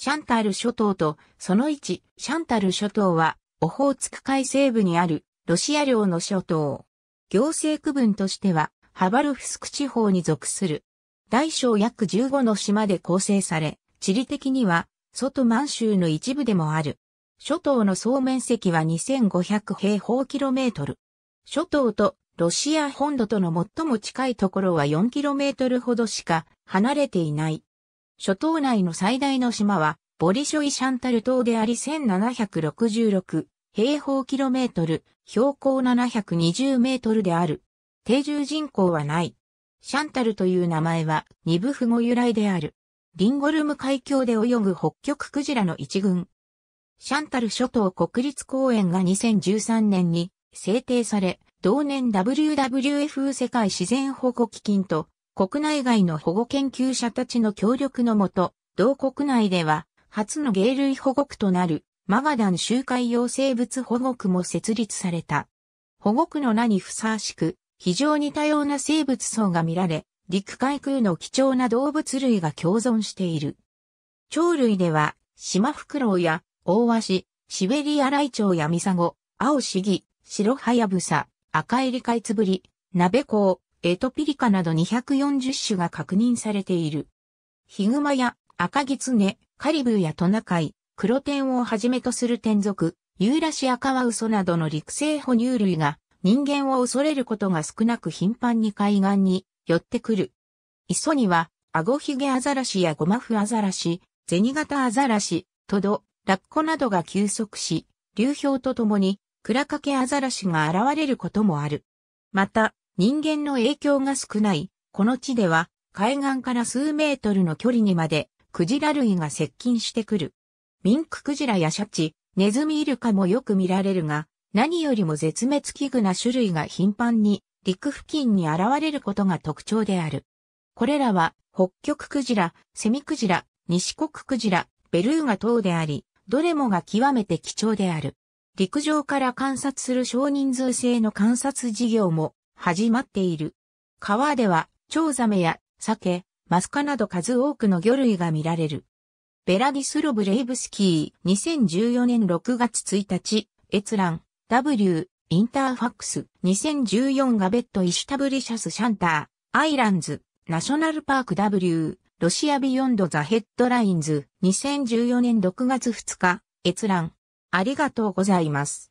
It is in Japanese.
シャンタル諸島と、その1、シャンタル諸島は、オホーツク海西部にある、ロシア領の諸島。行政区分としては、ハバルフスク地方に属する。大小約15の島で構成され、地理的には、外満州の一部でもある。諸島の総面積は2500平方キロメートル。諸島とロシア本土との最も近いところは4キロメートルほどしか離れていない。諸島内の最大の島は、ボリショイシャンタル島であり1766平方キロメートル、標高720メートルである。定住人口はない。シャンタルという名前は、二部符語由来である。リンゴルム海峡で泳ぐ北極クジラの一群。シャンタル諸島国立公園が2013年に制定され、同年 WWF 世界自然保護基金と国内外の保護研究者たちの協力のもと、同国内では、初の芸類保護区となる、マガダン周回用生物保護区も設立された。保護区の名にふさわしく、非常に多様な生物層が見られ、陸海空の貴重な動物類が共存している。鳥類では、シマフクロウや、オオワシ、シベリアライチョウやミサゴ、青シギ、白ハヤブサ、赤エリカイツブリ、ナベコウ、エトピリカなど240種が確認されている。ヒグマや赤ギツネ、カリブーやトナカイ、黒天をはじめとする天族、ユーラシアカワウソなどの陸生哺乳類が人間を恐れることが少なく頻繁に海岸に寄ってくる。磯にはアゴヒゲアザラシやゴマフアザラシ、ゼニガタアザラシ、トド、ラッコなどが休息し、流氷とともにクラカケアザラシが現れることもある。また、人間の影響が少ない、この地では海岸から数メートルの距離にまでクジラ類が接近してくる。ミンククジラやシャチ、ネズミイルカもよく見られるが、何よりも絶滅危惧な種類が頻繁に陸付近に現れることが特徴である。これらは北極クジラ、セミクジラ、西国クジラ、ベルーガ等であり、どれもが極めて貴重である。陸上から観察する少人数制の観察事業も始まっている。川では、チョウザメや、ケ、マスカなど数多くの魚類が見られる。ベラディスロブレイブスキー、2014年6月1日、閲覧、W、インターファックス、2014ガベットイシュタブリシャスシャンター、アイランズ、ナショナルパーク W、ロシアビヨンドザヘッドラインズ、2014年6月2日、閲覧。ありがとうございます。